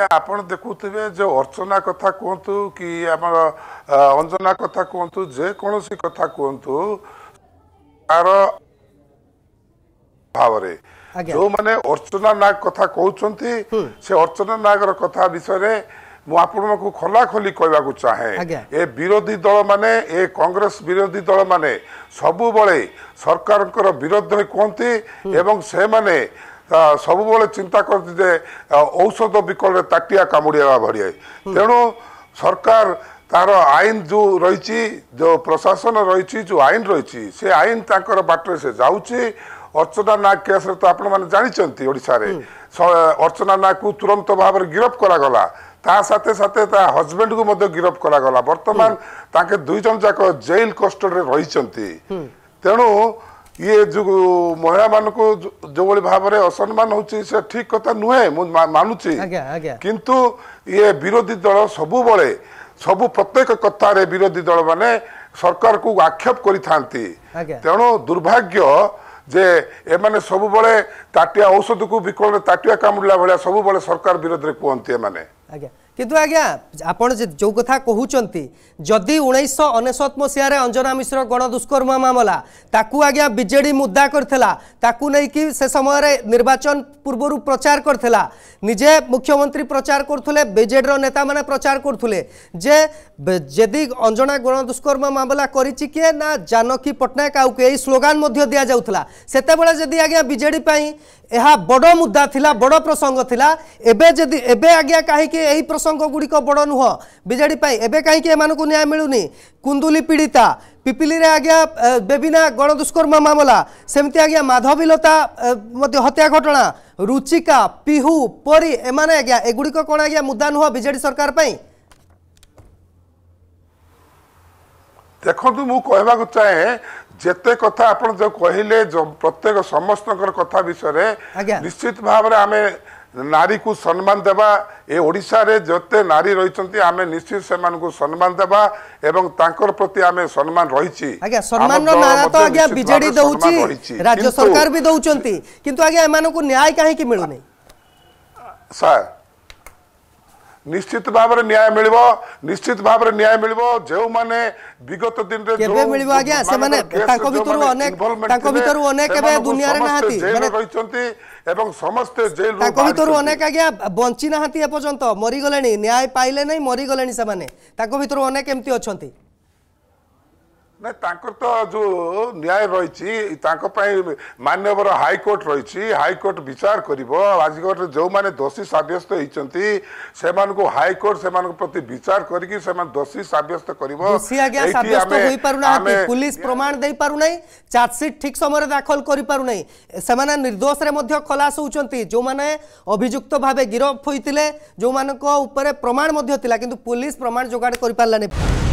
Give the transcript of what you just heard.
ଆପଣ ଦେଖୁଥିବେ ଯେ ଅର୍ଚ୍ଚନା କଥା କୁହନ୍ତୁ କି ଆମର ଅଞ୍ଜନା କଥା କୁହନ୍ତୁ ଯେକୌଣସି କଥା କୁହନ୍ତୁ ତାର ଭାବରେ ଯେଉଁମାନେ ଅର୍ଚ୍ଚନା ନାଗ କଥା କହୁଛନ୍ତି ସେ ଅର୍ଚ୍ଚନା ନାଗର କଥା ବିଷୟରେ ମୁଁ ଆପଣଙ୍କୁ ଖୋଲାଖୋଲି କହିବାକୁ ଚାହେଁ ଏ ବିରୋଧୀ ଦଳ ମାନେ ଏ କଂଗ୍ରେସ ବିରୋଧୀ ଦଳ ମାନେ ସବୁବେଳେ ସରକାରଙ୍କର ବିରୋଧରେ କୁହନ୍ତି ଏବଂ ସେମାନେ ସବୁବେଳେ ଚିନ୍ତା କରନ୍ତି ଯେ ଔଷଧ ବିକଳରେ ତାଟିଆ କାମୁଡ଼ିବା ଭଳି ତେଣୁ ସରକାର ତାର ଆଇନ ଯେଉଁ ରହିଛି ଯେଉଁ ପ୍ରଶାସନ ରହିଛି ଯେଉଁ ଆଇନ ରହିଛି ସେ ଆଇନ ତାଙ୍କର ବାଟରେ ସେ ଯାଉଛି ଅର୍ଚ୍ଚନା ନାଗ କେସ୍ରେ ତ ଆପଣମାନେ ଜାଣିଛନ୍ତି ଓଡ଼ିଶାରେ ଅର୍ଚ୍ଚନା ନାଗକୁ ତୁରନ୍ତ ଭାବରେ ଗିରଫ କରାଗଲା ତା ସାଥେ ସାଥେ ତା ହଜବେଣ୍ଡକୁ ମଧ୍ୟ ଗିରଫ କରାଗଲା ବର୍ତ୍ତମାନ ତାଙ୍କେ ଦୁଇ ଜଣ ଯାକ ଜେଲ୍ କଷ୍ଟଡ଼ିରେ ରହିଛନ୍ତି ତେଣୁ ଇଏ ଯୋଉ ମହିଳାମାନଙ୍କୁ ଯୋଉଭଳି ଭାବରେ ଅସମ୍ମାନ ହଉଛି ସେ ଠିକ କଥା ନୁହେଁ ମୁଁ ମାନୁଛି କିନ୍ତୁ ଇଏ ବିରୋଧୀ ଦଳ ସବୁବେଳେ ସବୁ ପ୍ରତ୍ୟେକ କଥାରେ ବିରୋଧୀ ଦଳ ମାନେ ସରକାରକୁ ଆକ୍ଷେପ କରିଥାନ୍ତି ତେଣୁ ଦୁର୍ଭାଗ୍ୟ ଯେ ଏମାନେ ସବୁବେଳେ ତାଟିଆ ଔଷଧକୁ ବିକଳରେ ତାଟିଆ କାମୁଡ଼ିଲା ଭଳିଆ ସବୁବେଳେ ସରକାର ବିରୋଧରେ କୁହନ୍ତି ଏମାନେ ଆଜ୍ଞା କିନ୍ତୁ ଆଜ୍ଞା ଆପଣ ଯେଉଁ କଥା କହୁଛନ୍ତି ଯଦି ଉଣେଇଶହ ଅନେଶ୍ୱତ ମସିହାରେ ଅଞ୍ଜନା ମିଶ୍ର ଗଣଦୁଷ୍କର୍ମ ମାମଲା ତାକୁ ଆଜ୍ଞା ବିଜେଡ଼ି ମୁଦ୍ଦା କରିଥିଲା ତାକୁ ନେଇକି ସେ ସମୟରେ ନିର୍ବାଚନ ପୂର୍ବରୁ ପ୍ରଚାର କରିଥିଲା ନିଜେ ମୁଖ୍ୟମନ୍ତ୍ରୀ ପ୍ରଚାର କରୁଥିଲେ ବିଜେଡ଼ିର ନେତାମାନେ ପ୍ରଚାର କରୁଥିଲେ ଯେ ଯଦି ଅଞ୍ଜନା ଗଣଦୁଷ୍କର୍ମ ମାମଲା କରିଛି କିଏ ନା ଜାନକୀ ପଟ୍ଟନାୟକ ଆଉ ଏଇ ସ୍ଲୋଗାନ ମଧ୍ୟ ଦିଆଯାଉଥିଲା ସେତେବେଳେ ଯଦି ଆଜ୍ଞା ବିଜେଡ଼ି ପାଇଁ ଏହା ବଡ଼ ମୁଦ୍ଦା ଥିଲା ବଡ଼ ପ୍ରସଙ୍ଗ ଥିଲା ଏବେ ଯଦି ଏବେ ଆଜ୍ଞା କାହିଁକି ଏହି ପ୍ରସଙ୍ଗ ସଂଘଗୁଡ଼ିକ ବଡ଼ ନୁହଁ ବିଜେଡ଼ି ପାଇଁ ଏବେ କାହିଁକି ଏମାନଙ୍କୁ ନ୍ୟାୟ ମିଳୁନି କୁନ୍ଦୁଲି ପୀଡ଼ିତା ପିପିଲିରେ ଆଜ୍ଞା ବେବିନା ଗଣଦୁଷ୍କର୍ମ ମାମଲା ସେମିତି ଆଜ୍ଞା ମାଧବୀଲତା ମଧ୍ୟ ହତ୍ୟା ଘଟଣା ରୁଚିକା ପିହୁ ପରି ଏମାନେ ଆଜ୍ଞା ଏଗୁଡ଼ିକ କ'ଣ ଆଜ୍ଞା ମୁଦ୍ଦା ନୁହଁ ବିଜେଡ଼ି ସରକାର ପାଇଁ ଦେଖନ୍ତୁ ମୁଁ କହିବାକୁ ଚାହେଁ ଯେତେ କଥା ଆପଣ ଯେଉଁ କହିଲେ ପ୍ରତ୍ୟେକ ସମସ୍ତଙ୍କର କଥା ବିଷୟରେ ନିଶ୍ଚିତ ଭାବରେ ଆମେ নারীকে সম্মান দেবা এ ওড়িশার যেতে নারী রয়েছেন আমি নিশ্চিত সেমানকু সম্মান দেবা এবং তাঙ্কর প্রতি আমি সম্মান রয়েছি আজ্ঞা সম্মানর নারা তো আজ্ঞা বিজেডি দউচি রাজ্য সরকার বি দউচন্তি কিন্তু আজ্ঞা এমানকু ন্যায় কাহে কি মিলুনি স্যার নিশ্চিত ভাবে ন্যায় মিলব নিশ্চিত ভাবে ন্যায় মিলব মানে বিগত দিনরে কেবে মিলব আজ্ঞা সেমানে তাঙ্ক ভিতরু অনেক তাঙ্ক ভিতরু অনেক কেবে দুনিয়ারে নাহাতি মানে রইছন্তি এবং সমস্তে জেল তাঙ্ক ভিতরু অনেক আজ্ঞা বঞ্চি নাহাতি মরি গলেনি ন্যায় পাইলে নাই মরি মরিগলে সেমানে তাঙ্ক ভিতরু অনেক এমতি অছন্তি ନା ତାଙ୍କର ତ ଯେଉଁ ନ୍ୟାୟ ରହିଛି ତାଙ୍କ ପାଇଁ ମାନ୍ୟବର ହାଇକୋର୍ଟ ରହିଛି ହାଇକୋର୍ଟ ବିଚାର କରିବ ଆଜିକୋର୍ଟରେ ଯେଉଁମାନେ ଦୋଷୀ ସାବ୍ୟସ୍ତ ହେଇଛନ୍ତି ସେମାନଙ୍କୁ ହାଇକୋର୍ଟ ସେମାନଙ୍କ ପ୍ରତି ବିଚାର କରିକି ସେମାନେ ଦୋଷୀ ସାବ୍ୟସ୍ତ କରିବ ପୁଲିସ ପ୍ରମାଣ ଦେଇପାରୁନାହିଁ ଚାର୍ଜସିଟ୍ ଠିକ୍ ସମୟରେ ଦାଖଲ କରିପାରୁନାହିଁ ସେମାନେ ନିର୍ଦ୍ଦୋଷରେ ମଧ୍ୟ ଖଲାସ ହେଉଛନ୍ତି ଯେଉଁମାନେ ଅଭିଯୁକ୍ତ ଭାବେ ଗିରଫ ହୋଇଥିଲେ ଯେଉଁମାନଙ୍କ ଉପରେ ପ୍ରମାଣ ମଧ୍ୟ ଥିଲା କିନ୍ତୁ ପୁଲିସ ପ୍ରମାଣ ଯୋଗାଡ଼ କରିପାରିଲାନି